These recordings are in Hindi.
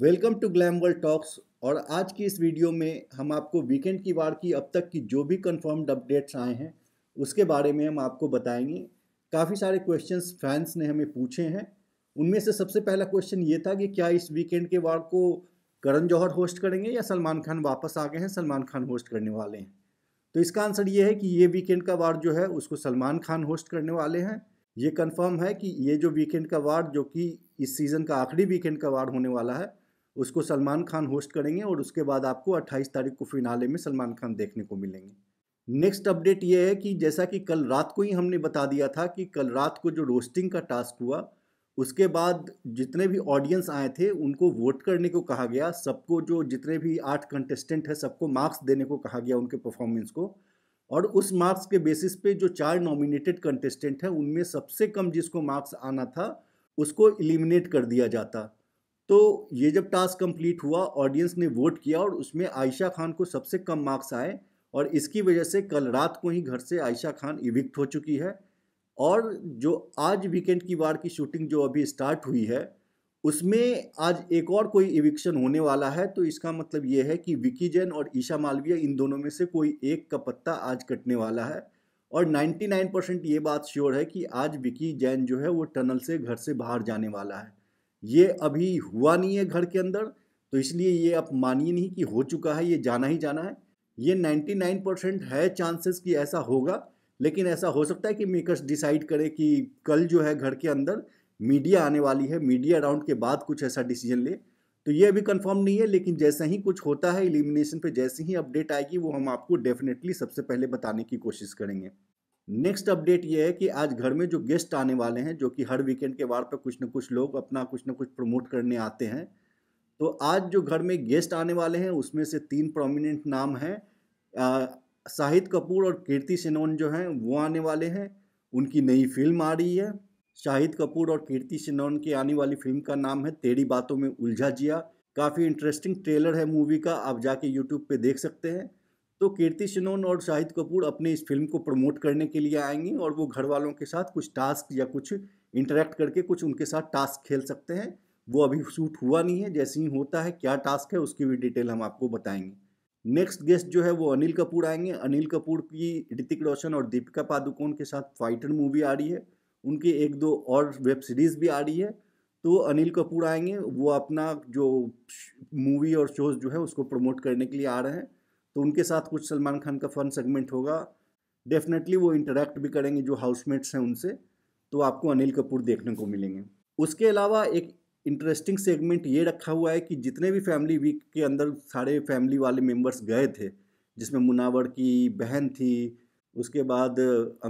welcome to glam world talks और आज की इस वीडियो में हम आपको वीकेंड की बार की अब तक की जो भी कंफर्म्ड अपडेट्स आए हैं उसके बारे में हम आपको बताएंगे काफ़ी सारे क्वेश्चंस फैंस ने हमें पूछे हैं उनमें से सबसे पहला क्वेश्चन ये था कि क्या इस वीकेंड के वार को करण जौहर होस्ट करेंगे या सलमान खान वापस आ गए हैं सलमान खान होस्ट करने वाले हैं तो इसका आंसर ये है कि ये वीकेंड का वार जो है उसको सलमान खान होस्ट करने वाले हैं ये कंफर्म है कि ये जो वीकेंड का वार जो कि इस सीज़न का आखिरी वीकेंड का वार होने वाला है उसको सलमान खान होस्ट करेंगे और उसके बाद आपको अट्ठाईस तारीख को फिनाले में सलमान खान देखने को मिलेंगे नेक्स्ट अपडेट ये है कि जैसा कि कल रात को ही हमने बता दिया था कि कल रात को जो रोस्टिंग का टास्क हुआ उसके बाद जितने भी ऑडियंस आए थे उनको वोट करने को कहा गया सबको जो जितने भी आठ कंटेस्टेंट हैं सबको मार्क्स देने को कहा गया उनके परफॉर्मेंस को और उस मार्क्स के बेसिस पे जो चार नॉमिनेटेड कंटेस्टेंट हैं उनमें सबसे कम जिसको मार्क्स आना था उसको इलिमिनेट कर दिया जाता तो ये जब टास्क कंप्लीट हुआ ऑडियंस ने वोट किया और उसमें आयशा खान को सबसे कम मार्क्स आए और इसकी वजह से कल रात को ही घर से आयशा खान इविक्ट हो चुकी है और जो आज वीकेंड की बार की शूटिंग जो अभी स्टार्ट हुई है उसमें आज एक और कोई इविक्शन होने वाला है तो इसका मतलब ये है कि विकी जैन और ईशा मालवीय इन दोनों में से कोई एक का पत्ता आज कटने वाला है और 99 परसेंट ये बात श्योर है कि आज विकी जैन जो है वो टनल से घर से बाहर जाने वाला है ये अभी हुआ नहीं है घर के अंदर तो इसलिए ये आप मानिए नहीं कि हो चुका है ये जाना ही जाना है ये 99 परसेंट है चांसेस कि ऐसा होगा लेकिन ऐसा हो सकता है कि मेकर्स डिसाइड करें कि कल जो है घर के अंदर मीडिया आने वाली है मीडिया राउंड के बाद कुछ ऐसा डिसीजन ले तो ये अभी कंफर्म नहीं है लेकिन जैसा ही कुछ होता है इलिमिनेशन पे जैसे ही अपडेट आएगी वो हम आपको डेफिनेटली सबसे पहले बताने की कोशिश करेंगे नेक्स्ट अपडेट ये है कि आज घर में जो गेस्ट आने वाले हैं जो कि हर वीकेंड के बार पर कुछ ना कुछ लोग अपना कुछ ना कुछ प्रमोट करने आते हैं तो आज जो घर में गेस्ट आने वाले हैं उसमें से तीन प्रोमिनेंट नाम हैं शाहिद कपूर और कीर्ति सेनोन जो हैं वो आने वाले हैं उनकी नई फिल्म आ रही है शाहिद कपूर और कीर्ति सेनोन की आने वाली फिल्म का नाम है तेरी बातों में उलझा जिया काफ़ी इंटरेस्टिंग ट्रेलर है मूवी का आप जाके यूट्यूब पे देख सकते हैं तो कीर्ति सिनोन और शाहिद कपूर अपनी इस फिल्म को प्रमोट करने के लिए आएंगे और वो घर वालों के साथ कुछ टास्क या कुछ इंटरेक्ट करके कुछ उनके साथ टास्क खेल सकते हैं वो अभी शूट हुआ नहीं है जैसे ही होता है क्या टास्क है उसकी भी डिटेल हम आपको बताएंगे नेक्स्ट गेस्ट जो है वो अनिल कपूर आएंगे अनिल कपूर की ऋतिक रोशन और दीपिका पादुकोण के साथ फाइटर मूवी आ रही है उनकी एक दो और वेब सीरीज़ भी आ रही है तो अनिल कपूर आएंगे वो अपना जो मूवी और शोज जो है उसको प्रमोट करने के लिए आ रहे हैं तो उनके साथ कुछ सलमान खान का फन सेगमेंट होगा डेफिनेटली वो इंटरेक्ट भी करेंगे जो हाउसमेट्स हैं उनसे तो आपको अनिल कपूर देखने को मिलेंगे उसके अलावा एक इंटरेस्टिंग सेगमेंट ये रखा हुआ है कि जितने भी फैमिली वीक के अंदर सारे फैमिली वाले मेम्बर्स गए थे जिसमें मुनावर की बहन थी उसके बाद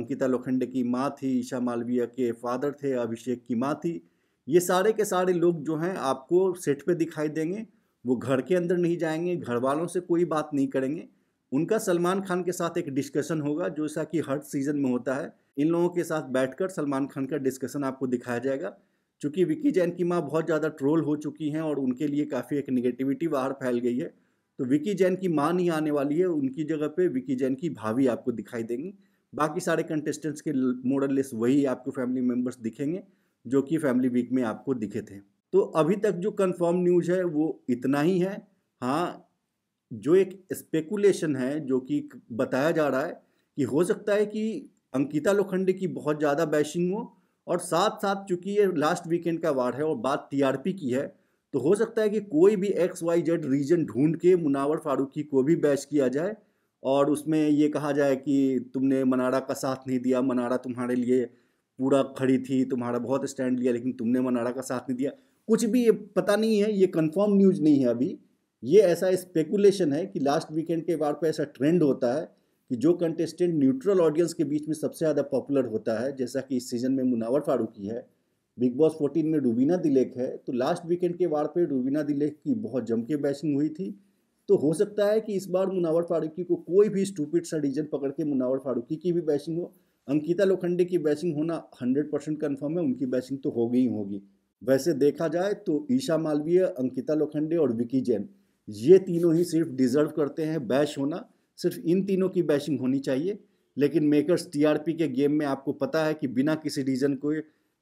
अंकिता लोखंडे की माँ थी ईशा मालविया के फादर थे अभिषेक की माँ थी ये सारे के सारे लोग जो हैं आपको सेट पे दिखाई देंगे वो घर के अंदर नहीं जाएंगे घर वालों से कोई बात नहीं करेंगे उनका सलमान खान के साथ एक डिस्कशन होगा जो ऐसा कि हर सीज़न में होता है इन लोगों के साथ बैठकर सलमान खान का डिस्कशन आपको दिखाया जाएगा चूँकि विक्की जैन की माँ बहुत ज़्यादा ट्रोल हो चुकी हैं और उनके लिए काफ़ी एक निगेटिविटी बाहर फैल गई है तो विकी जैन की माँ नहीं आने वाली है उनकी जगह पे विकी जैन की भाभी आपको दिखाई देंगी बाकी सारे कंटेस्टेंट्स के मोडल लिस्ट वही आपको फैमिली मेम्बर्स दिखेंगे जो कि फैमिली वीक में आपको दिखे थे तो अभी तक जो कंफर्म न्यूज है वो इतना ही है हाँ जो एक स्पेकुलेशन है जो कि बताया जा रहा है कि हो सकता है कि अंकिता लोखंडे की बहुत ज़्यादा बैशिंग हो और साथ साथ चूंकि ये लास्ट वीकेंड का वार है और बात टीआरपी की है तो हो सकता है कि कोई भी एक्स वाई जेड रीजन ढूंढ के मुनावर फारूकी को भी बैश किया जाए और उसमें ये कहा जाए कि तुमने मनारा का साथ नहीं दिया मनारा तुम्हारे लिए पूरा खड़ी थी तुम्हारा बहुत स्टैंड लिया लेकिन तुमने मनारा का साथ नहीं दिया कुछ भी ये पता नहीं है ये कंफर्म न्यूज नहीं है अभी ये ऐसा स्पेकुलेशन है कि लास्ट वीकेंड के बार पर ऐसा ट्रेंड होता है कि जो कंटेस्टेंट न्यूट्रल ऑडियंस के बीच में सबसे ज़्यादा पॉपुलर होता है जैसा कि इस सीज़न में मुनावर फारूकी है बिग बॉस फोर्टीन में रूबीना दिलेख है तो लास्ट वीकेंड के वार पर रूबीना दिलेख की बहुत जम के बैचिंग हुई थी तो हो सकता है कि इस बार मुनावर फारूकी को कोई भी स्टूपिट सा रीजन पकड़ के मुनावर फारूकी की भी बैचिंग हो अंकिता लोखंडे की बैचिंग होना हंड्रेड परसेंट कन्फर्म है उनकी बैचिंग तो होगी ही होगी वैसे देखा जाए तो ईशा मालवीय अंकिता लोखंडे और विकी जैन ये तीनों ही सिर्फ डिजर्व करते हैं बैश होना सिर्फ इन तीनों की बैशिंग होनी चाहिए लेकिन मेकर्स टीआरपी के गेम में आपको पता है कि बिना किसी रीज़न को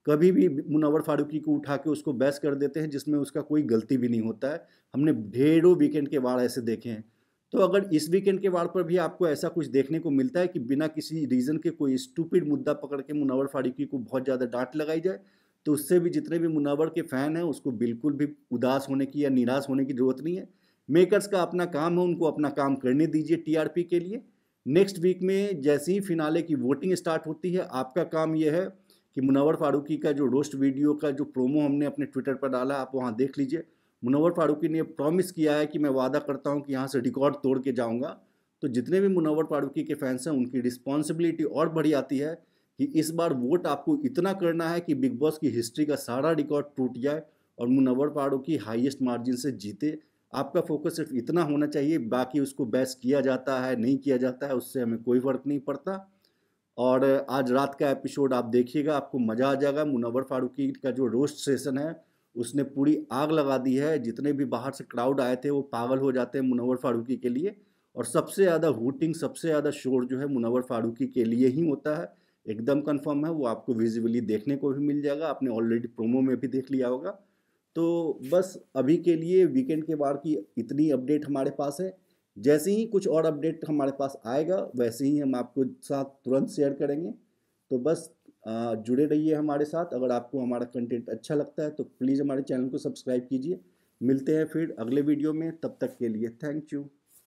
कभी भी मुनवर फारूकी को उठा के उसको बैस कर देते हैं जिसमें उसका कोई गलती भी नहीं होता है हमने ढेरों वीकेंड के वार ऐसे देखे हैं तो अगर इस वीकेंड के वार पर भी आपको ऐसा कुछ देखने को मिलता है कि बिना किसी रीज़न के कोई स्टूपिड मुद्दा पकड़ के मुनवर फारूकी को बहुत ज़्यादा डांट लगाई जाए तो उससे भी जितने भी मुनावर के फ़ैन हैं उसको बिल्कुल भी उदास होने की या निराश होने की ज़रूरत नहीं है मेकर्स का अपना काम है उनको अपना काम करने दीजिए टीआरपी के लिए नेक्स्ट वीक में जैसे ही फिनाले की वोटिंग स्टार्ट होती है आपका काम यह है कि मुनावर फारूकी का जो रोस्ट वीडियो का जो प्रोमो हमने अपने ट्विटर पर डाला आप वहाँ देख लीजिए मुनावर फारूकी ने प्रॉमिस किया है कि मैं वादा करता हूँ कि यहाँ से रिकॉर्ड तोड़ के जाऊँगा तो जितने भी मुनावर फारूकी के फैंस हैं उनकी रिस्पॉन्सिबिलिटी और बढ़ जाती है कि इस बार वोट आपको इतना करना है कि बिग बॉस की हिस्ट्री का सारा रिकॉर्ड टूट जाए और मुनवर पाड़ो की हाईएस्ट मार्जिन से जीते आपका फोकस सिर्फ इतना होना चाहिए बाकी उसको बैस किया जाता है नहीं किया जाता है उससे हमें कोई फ़र्क नहीं पड़ता और आज रात का एपिसोड आप देखिएगा आपको मज़ा आ जाएगा मुनवर फारूकी का जो रोस्ट सेशन है उसने पूरी आग लगा दी है जितने भी बाहर से क्राउड आए थे वो पागल हो जाते हैं मुनवर फारूकी के लिए और सबसे ज़्यादा वोटिंग सबसे ज़्यादा शोर जो है मुनवर फारूकी के लिए ही होता है एकदम कंफर्म है वो आपको विजिबली देखने को भी मिल जाएगा आपने ऑलरेडी प्रोमो में भी देख लिया होगा तो बस अभी के लिए वीकेंड के बाद की इतनी अपडेट हमारे पास है जैसे ही कुछ और अपडेट हमारे पास आएगा वैसे ही हम आपको साथ तुरंत शेयर करेंगे तो बस जुड़े रहिए हमारे साथ अगर आपको हमारा कंटेंट अच्छा लगता है तो प्लीज़ हमारे चैनल को सब्सक्राइब कीजिए मिलते हैं फिर अगले वीडियो में तब तक के लिए थैंक यू